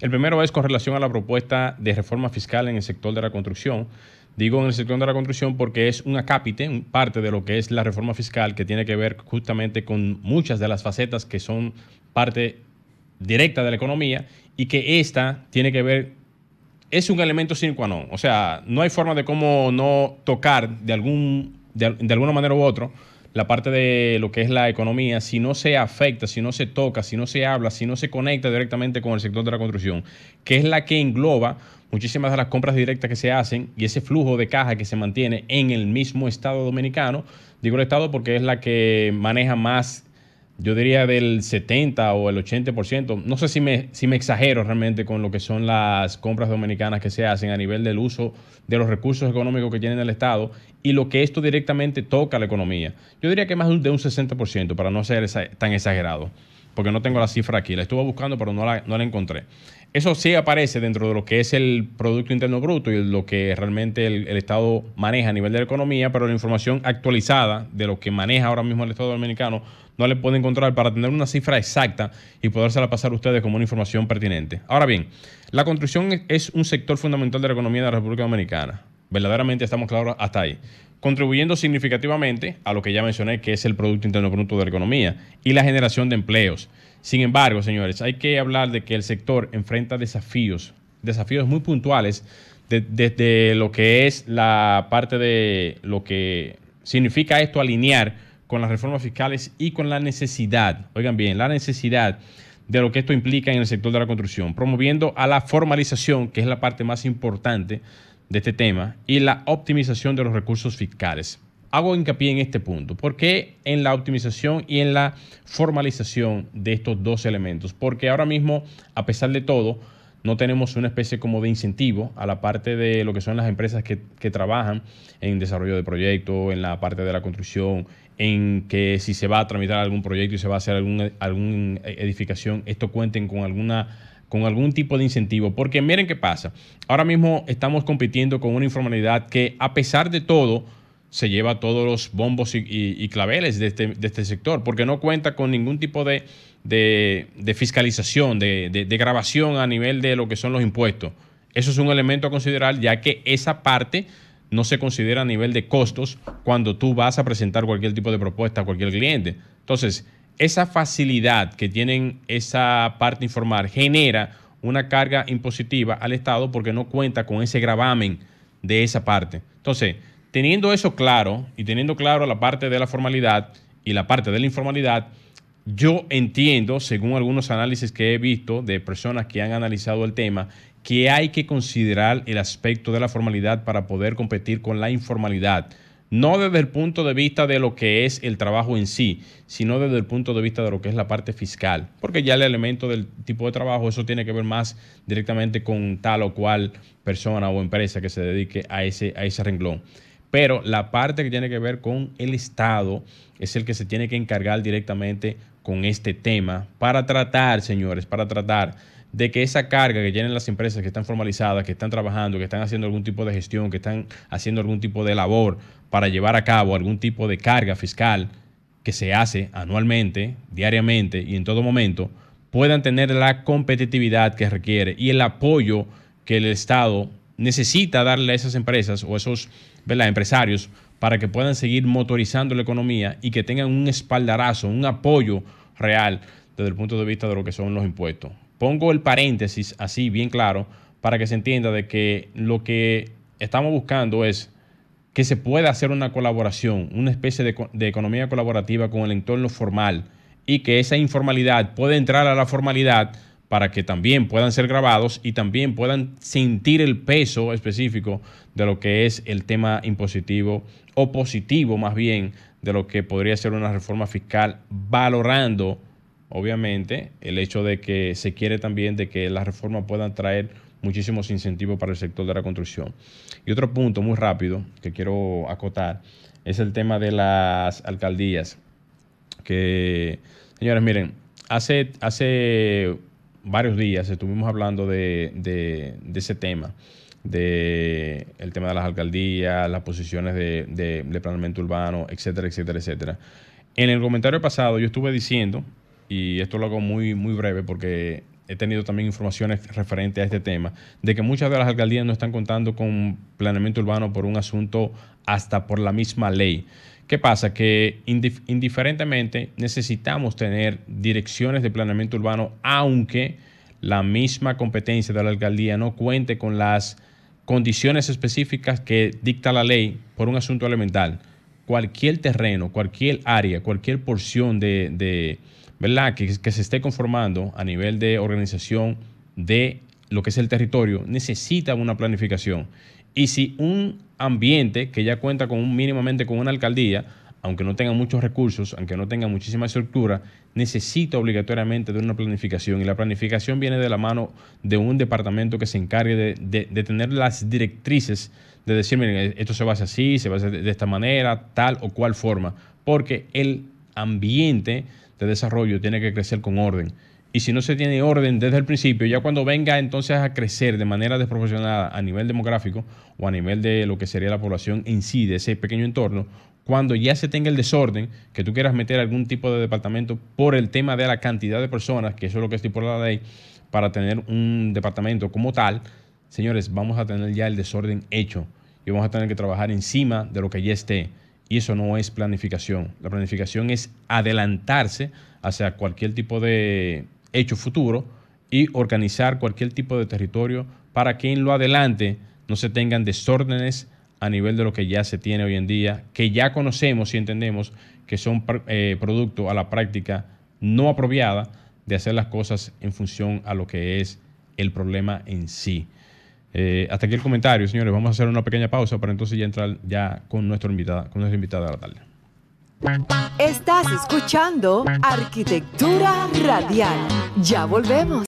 El primero es con relación a la propuesta de reforma fiscal en el sector de la construcción. Digo en el sector de la construcción porque es un acápite, parte de lo que es la reforma fiscal que tiene que ver justamente con muchas de las facetas que son parte directa de la economía y que esta tiene que ver, es un elemento sin qua O sea, no hay forma de cómo no tocar de, algún, de, de alguna manera u otra la parte de lo que es la economía, si no se afecta, si no se toca, si no se habla, si no se conecta directamente con el sector de la construcción, que es la que engloba muchísimas de las compras directas que se hacen y ese flujo de caja que se mantiene en el mismo Estado dominicano, digo el Estado porque es la que maneja más yo diría del 70 o el 80%. No sé si me, si me exagero realmente con lo que son las compras dominicanas que se hacen a nivel del uso de los recursos económicos que tiene el Estado y lo que esto directamente toca a la economía. Yo diría que más de un 60% para no ser tan exagerado porque no tengo la cifra aquí. La estuve buscando, pero no la, no la encontré. Eso sí aparece dentro de lo que es el Producto Interno Bruto y lo que realmente el, Estado maneja a nivel de la economía, pero la información actualizada de lo que maneja ahora mismo el Estado dominicano no le puede encontrar para tener una cifra exacta y podérsela pasar a ustedes como una información pertinente. Ahora bien, la construcción es un sector fundamental de la economía de la República Dominicana. Verdaderamente estamos claros hasta ahí contribuyendo significativamente a lo que ya mencioné, que es el Producto Interno Bruto de la economía y la generación de empleos. Sin embargo, señores, hay que hablar de que el sector enfrenta desafíos, desafíos muy puntuales desde lo que es la parte de lo que significa esto alinear con las reformas fiscales y con la necesidad, oigan bien, la necesidad de lo que esto implica en el sector de la construcción, promoviendo a la formalización, que es la parte más importante de este tema y la optimización de los recursos fiscales. Hago hincapié en este punto. ¿Por qué en la optimización y en la formalización de estos dos elementos? Porque ahora mismo, a pesar de todo, no tenemos una especie como de incentivo a la parte de lo que son las empresas que, trabajan en desarrollo de proyectos, en la parte de la construcción, en que si se va a tramitar algún proyecto y se va a hacer alguna, eh, edificación, esto cuenten con alguna con algún tipo de incentivo. Porque miren qué pasa. Ahora mismo estamos compitiendo con una informalidad que, a pesar de todo, se lleva todos los bombos y, claveles este, de este, sector, porque no cuenta con ningún tipo de, de fiscalización, de, grabación a nivel de lo que son los impuestos. Eso es un elemento a considerar, ya que esa parte no se considera a nivel de costos cuando tú vas a presentar cualquier tipo de propuesta a cualquier cliente. Entonces, esa facilidad que tienen esa parte informal genera una carga impositiva al Estado porque no cuenta con ese gravamen de esa parte. Entonces, teniendo eso claro y teniendo claro la parte de la formalidad y la parte de la informalidad, yo entiendo, según algunos análisis que he visto de personas que han analizado el tema, que hay que considerar el aspecto de la formalidad para poder competir con la informalidad no desde el punto de vista de lo que es el trabajo en sí, sino desde el punto de vista de lo que es la parte fiscal, porque ya el elemento del tipo de trabajo, eso tiene que ver más directamente con tal o cual persona o empresa que se dedique a ese, a ese renglón. Pero la parte que tiene que ver con el Estado es el que se tiene que encargar directamente con este tema para tratar, señores, para tratar de que esa carga que tienen las empresas que están formalizadas, que están trabajando, que están haciendo algún tipo de gestión, que están haciendo algún tipo de labor para llevar a cabo algún tipo de carga fiscal que se hace anualmente, diariamente y en todo momento, puedan tener la competitividad que requiere y el apoyo que el Estado necesita darle a esas empresas o a esos empresarios para que puedan seguir motorizando la economía y que tengan un espaldarazo, un apoyo real desde el punto de vista de lo que son los impuestos pongo el paréntesis así bien claro para que se entienda de que lo que estamos buscando es que se pueda hacer una colaboración, una especie de, economía colaborativa con el entorno formal y que esa informalidad pueda entrar a la formalidad para que también puedan ser grabados y también puedan sentir el peso específico de lo que es el tema impositivo o positivo más bien de lo que podría ser una reforma fiscal valorando obviamente, el hecho de que se quiere también de que las reformas puedan traer muchísimos incentivos para el sector de la construcción. Y otro punto muy rápido que quiero acotar es el tema de las alcaldías. Que, señores, miren, hace, hace varios días estuvimos hablando de, ese tema de el tema de las alcaldías, las posiciones de, de, de planeamiento urbano, etcétera, etcétera, etcétera. En el comentario pasado yo estuve diciendo y esto lo hago muy, muy breve porque he tenido también informaciones referentes a este tema, de que muchas de las alcaldías no están contando con planeamiento urbano por un asunto hasta por la misma ley. ¿Qué pasa? Que indiferentemente necesitamos tener direcciones de planeamiento urbano, aunque la misma competencia de la alcaldía no cuente con las condiciones específicas que dicta la ley por un asunto elemental. Cualquier terreno, cualquier área, cualquier porción de ¿verdad? Que, se esté conformando a nivel de organización de lo que es el territorio, necesita una planificación. Y si un ambiente que ya cuenta con mínimamente con una alcaldía, aunque no tenga muchos recursos, aunque no tenga muchísima estructura, necesita obligatoriamente de una planificación. Y la planificación viene de la mano de un departamento que se encargue de, de tener las directrices, de decir, miren, esto se va a hacer así, se va a hacer de esta manera, tal o cual forma, porque el ambiente de desarrollo tiene que crecer con orden. Y si no se tiene orden desde el principio, ya cuando venga entonces a crecer de manera desproporcionada a nivel demográfico o a nivel de lo que sería la población en sí, de ese pequeño entorno, cuando ya se tenga el desorden, que tú quieras meter algún tipo de departamento por el tema de la cantidad de personas, que eso es lo que estoy por la ley, para tener un departamento como tal, señores, vamos a tener ya el desorden hecho y vamos a tener que trabajar encima de lo que ya esté. Y eso no es planificación. La planificación es adelantarse hacia cualquier tipo de hecho futuro y organizar cualquier tipo de territorio para que en lo adelante no se tengan desórdenes a nivel de lo que ya se tiene hoy en día, que ya conocemos y entendemos que son eh, producto a la práctica no apropiada de hacer las cosas en función a lo que es el problema en sí. Eh, hasta aquí el comentario, señores. Vamos a hacer una pequeña pausa para entonces ya entrar ya con nuestra invitada, con nuestra invitada Estás escuchando Arquitectura Radial. Ya volvemos.